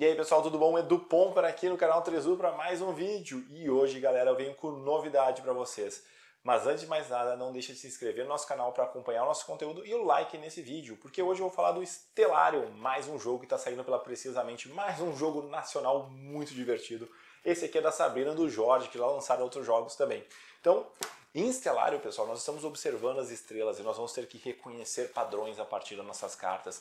E aí pessoal, tudo bom? Edu Pomper aqui no canal 3U para mais um vídeo. E hoje, galera, eu venho com novidade para vocês. Mas antes de mais nada, não deixe de se inscrever no nosso canal para acompanhar o nosso conteúdo e o like nesse vídeo, porque hoje eu vou falar do Stellarium, mais um jogo que está saindo pela Precisamente, mais um jogo nacional muito divertido. Esse aqui é da Sabrina do Jorge, que lá lançaram outros jogos também. Então, em Stellarium, pessoal, nós estamos observando as estrelas e nós vamos ter que reconhecer padrões a partir das nossas cartas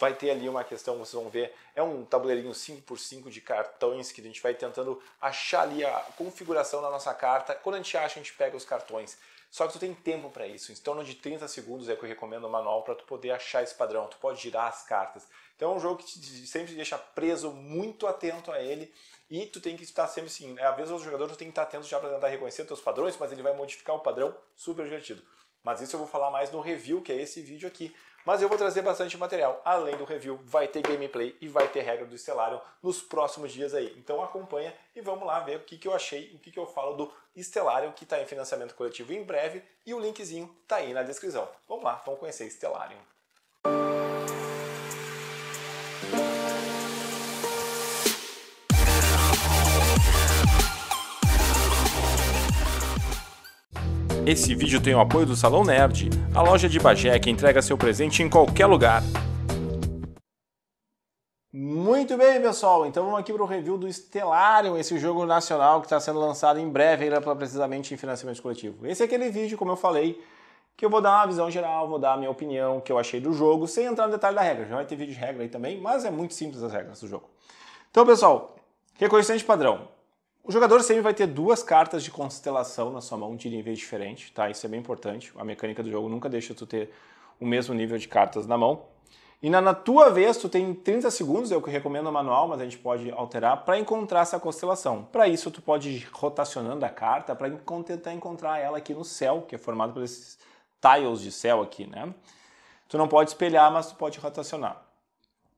vai ter ali uma questão, vocês vão ver, é um tabuleirinho 5x5 de cartões que a gente vai tentando achar ali a configuração da nossa carta. Quando a gente acha, a gente pega os cartões. Só que tu tem tempo para isso, em torno de 30 segundos é que eu recomendo o manual para tu poder achar esse padrão, tu pode girar as cartas. Então é um jogo que te, sempre te deixa preso, muito atento a ele, e tu tem que estar sempre assim, né? às vezes o jogador tu tem que estar atento já para tentar reconhecer teus padrões, mas ele vai modificar o padrão, super divertido. Mas isso eu vou falar mais no review, que é esse vídeo aqui. Mas eu vou trazer bastante material. Além do review, vai ter gameplay e vai ter regra do Stellarium nos próximos dias aí. Então acompanha e vamos lá ver o que, que eu achei, o que, que eu falo do Stellarium, que está em financiamento coletivo em breve. E o linkzinho está aí na descrição. Vamos lá, vamos conhecer Stellarium. Esse vídeo tem o apoio do Salão Nerd, a loja de Bagé que entrega seu presente em qualquer lugar. Muito bem, pessoal. Então vamos aqui para o review do Stellarium, esse jogo nacional que está sendo lançado em breve para precisamente em financiamento coletivo. Esse é aquele vídeo, como eu falei, que eu vou dar uma visão geral, vou dar a minha opinião, o que eu achei do jogo, sem entrar no detalhe da regra. Já vai ter vídeo de regra aí também, mas é muito simples as regras do jogo. Então, pessoal, reconhecimento padrão. O jogador sempre vai ter duas cartas de constelação na sua mão de níveis diferentes, tá? Isso é bem importante. A mecânica do jogo nunca deixa tu ter o mesmo nível de cartas na mão. E na, na tua vez, tu tem 30 segundos, é eu que recomendo o manual, mas a gente pode alterar, para encontrar essa constelação. Para isso, tu pode ir rotacionando a carta para tentar encontrar ela aqui no céu, que é formado por esses tiles de céu aqui, né? Tu não pode espelhar, mas tu pode rotacionar.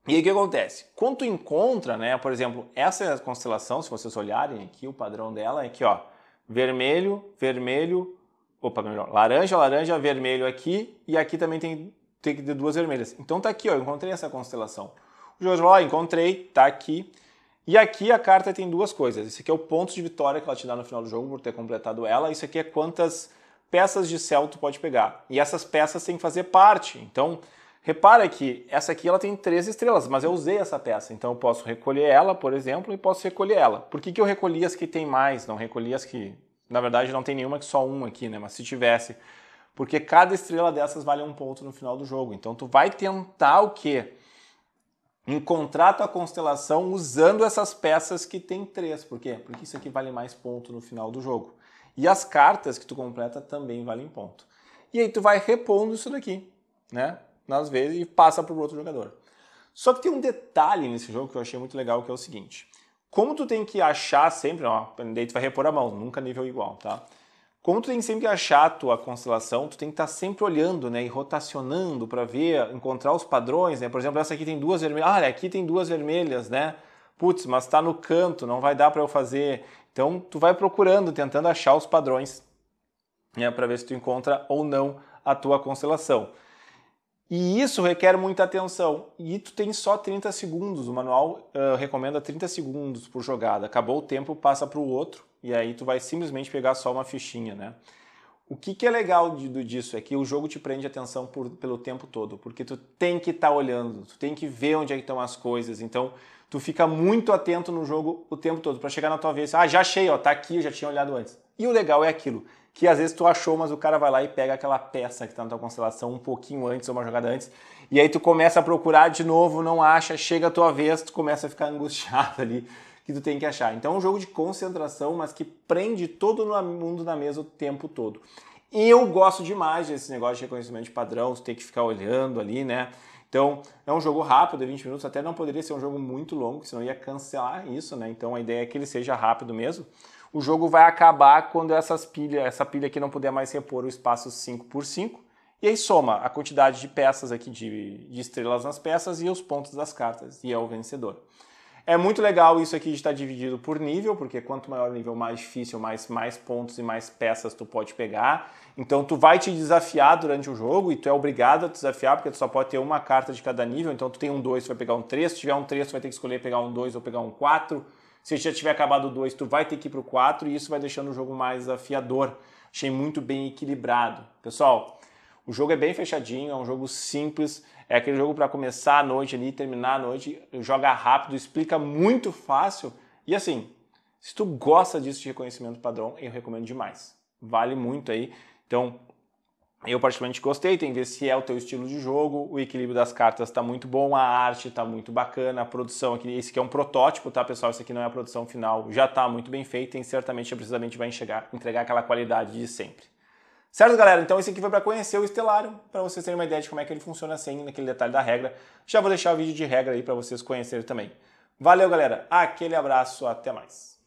E aí o que acontece? Quando tu encontra, né, por exemplo, essa constelação, se vocês olharem aqui, o padrão dela é que, ó, vermelho, vermelho, opa, melhor, laranja, laranja, vermelho aqui e aqui também tem que ter duas vermelhas. Então tá aqui, ó, encontrei essa constelação. O Jojo, ó, encontrei, tá aqui. E aqui a carta tem duas coisas. Isso aqui é o ponto de vitória que ela te dá no final do jogo por ter completado ela. Isso aqui é quantas peças de céu tu pode pegar. E essas peças têm que fazer parte. Então, Repara que essa aqui ela tem três estrelas, mas eu usei essa peça, então eu posso recolher ela, por exemplo, e posso recolher ela. Por que, que eu recolhi as que tem mais, não recolhi as que... Na verdade, não tem nenhuma que só uma aqui, né? Mas se tivesse... Porque cada estrela dessas vale um ponto no final do jogo. Então tu vai tentar o quê? Encontrar a tua constelação usando essas peças que tem três. Por quê? Porque isso aqui vale mais ponto no final do jogo. E as cartas que tu completa também valem ponto. E aí tu vai repondo isso daqui, né? nas vezes e passa para o outro jogador. Só que tem um detalhe nesse jogo que eu achei muito legal, que é o seguinte. Como tu tem que achar sempre, ó, daí tu vai repor a mão, nunca nível igual, tá? Como tu tem que sempre achar a tua constelação, tu tem que estar tá sempre olhando, né, e rotacionando para ver, encontrar os padrões, né? Por exemplo, essa aqui tem duas vermelhas, ah, aqui tem duas vermelhas, né? Putz, mas está no canto, não vai dar para eu fazer. Então, tu vai procurando, tentando achar os padrões, né, para ver se tu encontra ou não a tua constelação. E isso requer muita atenção. E tu tem só 30 segundos. O manual uh, recomenda 30 segundos por jogada. Acabou o tempo, passa para o outro. E aí tu vai simplesmente pegar só uma fichinha, né? O que, que é legal de, disso é que o jogo te prende atenção por, pelo tempo todo, porque tu tem que estar tá olhando, tu tem que ver onde é que estão as coisas. Então, tu fica muito atento no jogo o tempo todo para chegar na tua vez. Ah, já achei, ó, tá aqui, eu já tinha olhado antes. E o legal é aquilo que às vezes tu achou, mas o cara vai lá e pega aquela peça que está na tua constelação um pouquinho antes, ou uma jogada antes, e aí tu começa a procurar de novo, não acha, chega a tua vez, tu começa a ficar angustiado ali, que tu tem que achar. Então é um jogo de concentração, mas que prende todo mundo na mesa o tempo todo. E eu gosto demais desse negócio de reconhecimento de padrão, tu tem que ficar olhando ali, né? Então, é um jogo rápido, 20 é minutos, até não poderia ser um jogo muito longo, senão ia cancelar isso, né? Então a ideia é que ele seja rápido mesmo. O jogo vai acabar quando essas pilha, essa pilha aqui não puder mais repor o espaço 5 por 5 e aí soma a quantidade de peças aqui de, de estrelas nas peças e os pontos das cartas, e é o vencedor. É muito legal isso aqui de estar dividido por nível, porque quanto maior o nível, mais difícil, mais, mais pontos e mais peças tu pode pegar. Então tu vai te desafiar durante o jogo e tu é obrigado a te desafiar, porque tu só pode ter uma carta de cada nível. Então tu tem um 2, tu vai pegar um 3. Se tiver um 3, tu vai ter que escolher pegar um 2 ou pegar um 4. Se já tiver acabado o 2, tu vai ter que ir pro 4 e isso vai deixando o jogo mais desafiador. Achei muito bem equilibrado. Pessoal, o jogo é bem fechadinho, é um jogo simples, é aquele jogo para começar a noite ali, terminar a noite, joga rápido, explica muito fácil. E assim, se tu gosta disso de reconhecimento padrão, eu recomendo demais. Vale muito aí. Então, eu particularmente gostei, tem que ver se é o teu estilo de jogo, o equilíbrio das cartas está muito bom, a arte está muito bacana, a produção aqui, esse aqui é um protótipo, tá pessoal? Esse aqui não é a produção final, já está muito bem feita e certamente, precisamente vai enxergar, entregar aquela qualidade de sempre. Certo, galera? Então esse aqui foi para conhecer o Stellarium, para vocês terem uma ideia de como é que ele funciona sem naquele detalhe da regra. Já vou deixar o vídeo de regra aí para vocês conhecerem também. Valeu, galera. Aquele abraço, até mais.